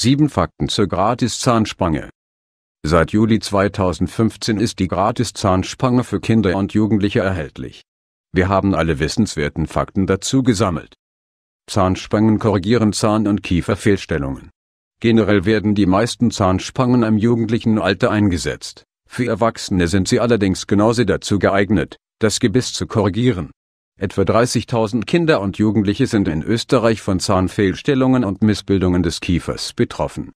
7 Fakten zur Gratis-Zahnspange. Seit Juli 2015 ist die Gratis-Zahnspange für Kinder und Jugendliche erhältlich. Wir haben alle wissenswerten Fakten dazu gesammelt. Zahnspangen korrigieren Zahn- und Kieferfehlstellungen. Generell werden die meisten Zahnspangen im jugendlichen Alter eingesetzt. Für Erwachsene sind sie allerdings genauso dazu geeignet, das Gebiss zu korrigieren. Etwa 30.000 Kinder und Jugendliche sind in Österreich von Zahnfehlstellungen und Missbildungen des Kiefers betroffen.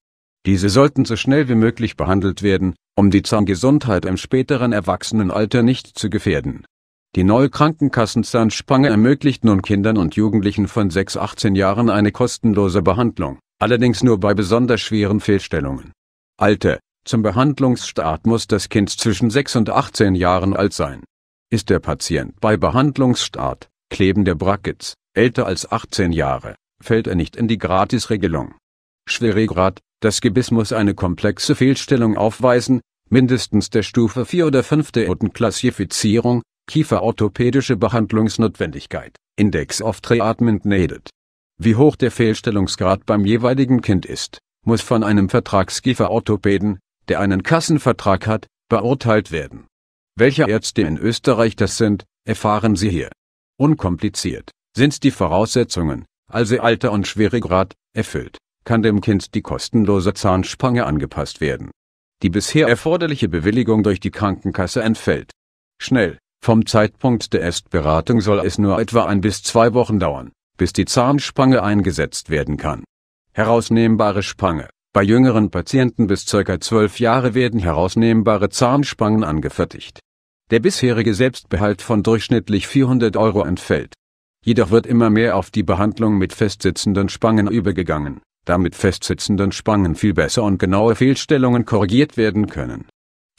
Diese sollten so schnell wie möglich behandelt werden, um die Zahngesundheit im späteren Erwachsenenalter nicht zu gefährden. Die neue Krankenkassenzahnspange ermöglicht nun Kindern und Jugendlichen von 6-18 Jahren eine kostenlose Behandlung, allerdings nur bei besonders schweren Fehlstellungen. Alter Zum Behandlungsstart muss das Kind zwischen 6 und 18 Jahren alt sein ist der Patient bei Behandlungsstart, Kleben der Brackets, älter als 18 Jahre, fällt er nicht in die Gratisregelung. Schweregrad, das Gebiss muss eine komplexe Fehlstellung aufweisen, mindestens der Stufe 4 oder 5 der Klassifizierung, Kieferorthopädische Behandlungsnotwendigkeit, Index of Treatment Needed. Wie hoch der Fehlstellungsgrad beim jeweiligen Kind ist, muss von einem Vertragskieferorthopäden, der einen Kassenvertrag hat, beurteilt werden welche Ärzte in Österreich das sind, erfahren Sie hier. Unkompliziert sind die Voraussetzungen, also Alter und Schweregrad, erfüllt, kann dem Kind die kostenlose Zahnspange angepasst werden. Die bisher erforderliche Bewilligung durch die Krankenkasse entfällt. Schnell, vom Zeitpunkt der Erstberatung soll es nur etwa ein bis zwei Wochen dauern, bis die Zahnspange eingesetzt werden kann. Herausnehmbare Spange bei jüngeren Patienten bis ca. 12 Jahre werden herausnehmbare Zahnspangen angefertigt. Der bisherige Selbstbehalt von durchschnittlich 400 Euro entfällt. Jedoch wird immer mehr auf die Behandlung mit festsitzenden Spangen übergegangen, da mit festsitzenden Spangen viel besser und genaue Fehlstellungen korrigiert werden können.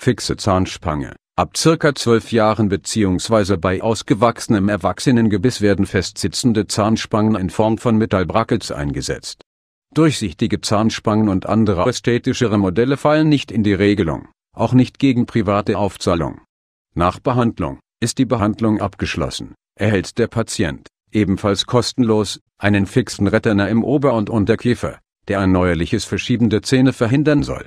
Fixe Zahnspange. Ab circa 12 Jahren bzw. bei ausgewachsenem Erwachsenengebiss werden festsitzende Zahnspangen in Form von Metallbrackets eingesetzt Durchsichtige Zahnspangen und andere ästhetischere Modelle fallen nicht in die Regelung, auch nicht gegen private Aufzahlung. Nach Behandlung ist die Behandlung abgeschlossen, erhält der Patient, ebenfalls kostenlos, einen fixen Retterner im Ober- und Unterkiefer, der ein neuerliches Verschieben der Zähne verhindern soll